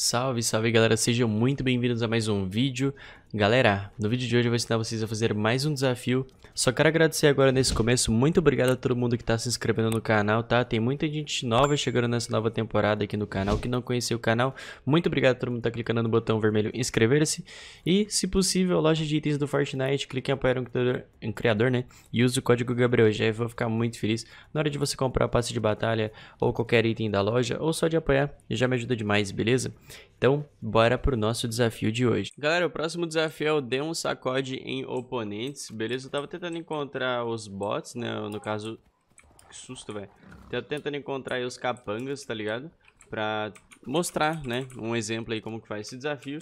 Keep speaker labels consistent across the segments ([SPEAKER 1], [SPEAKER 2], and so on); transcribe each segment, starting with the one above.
[SPEAKER 1] Salve, salve galera, sejam muito bem-vindos a mais um vídeo. Galera, no vídeo de hoje eu vou ensinar vocês a fazer mais um desafio. Só quero agradecer agora nesse começo, muito obrigado a todo mundo que está se inscrevendo no canal, tá? Tem muita gente nova chegando nessa nova temporada aqui no canal, que não conhecia o canal. Muito obrigado a todo mundo que tá clicando no botão vermelho inscrever-se. E, se possível, loja de itens do Fortnite, clique em apoiar um criador, um criador né? E use o código Gabriel GabrielGF, vou ficar muito feliz. Na hora de você comprar a passe de batalha ou qualquer item da loja, ou só de apoiar, já me ajuda demais, beleza? Então, bora pro nosso desafio de hoje. Galera, o próximo desafio é o dê um sacode em oponentes, beleza? Eu tava tentando encontrar os bots, né? No caso... Que susto, velho. Tava tentando encontrar os capangas, tá ligado? Pra mostrar, né? Um exemplo aí como que faz esse desafio.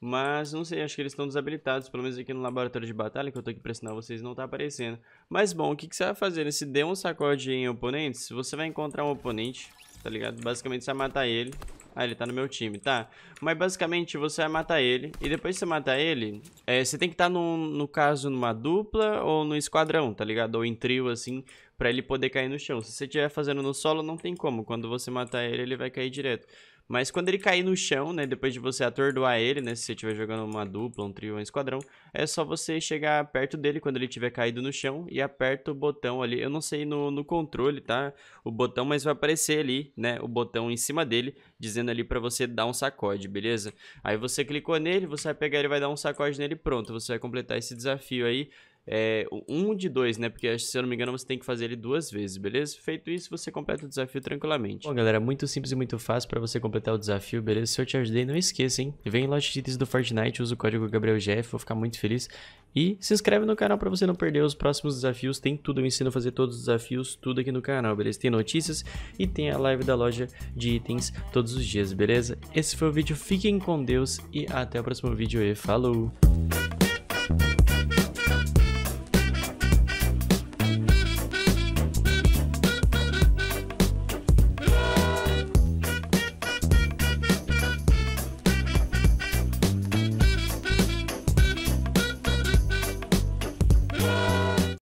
[SPEAKER 1] Mas não sei, acho que eles estão desabilitados, pelo menos aqui no laboratório de batalha, que eu tô aqui pra ensinar vocês, não tá aparecendo. Mas bom, o que, que você vai fazer nesse né? dê um sacode em oponentes? Você vai encontrar um oponente, tá ligado? Basicamente você vai matar ele, ah, ele tá no meu time, tá? Mas basicamente você vai matar ele. E depois que você matar ele, é, você tem que estar, tá no caso, numa dupla ou no esquadrão, tá ligado? Ou em trio, assim, pra ele poder cair no chão. Se você estiver fazendo no solo, não tem como. Quando você matar ele, ele vai cair direto. Mas quando ele cair no chão, né, depois de você atordoar ele, né, se você estiver jogando uma dupla, um trio, um esquadrão, é só você chegar perto dele quando ele tiver caído no chão e aperta o botão ali. Eu não sei no, no controle, tá? O botão, mas vai aparecer ali, né, o botão em cima dele, dizendo ali para você dar um sacode, beleza? Aí você clicou nele, você vai pegar ele, vai dar um sacode nele pronto. Você vai completar esse desafio aí é, um de dois, né? Porque se eu não me engano você tem que fazer ele duas vezes, beleza? Feito isso, você completa o desafio tranquilamente. Bom, galera, muito simples e muito fácil para você completar o desafio, beleza? Se eu te ajudei, não esqueça, hein? Vem loja de itens do Fortnite, usa o código GabrielGF, vou ficar muito feliz. E se inscreve no canal para você não perder os próximos desafios, tem tudo, eu ensino a fazer todos os desafios, tudo aqui no canal, beleza? Tem notícias e tem a live da loja de itens todos os dias, beleza? Esse foi o vídeo, fiquem com Deus e até o próximo vídeo e falou!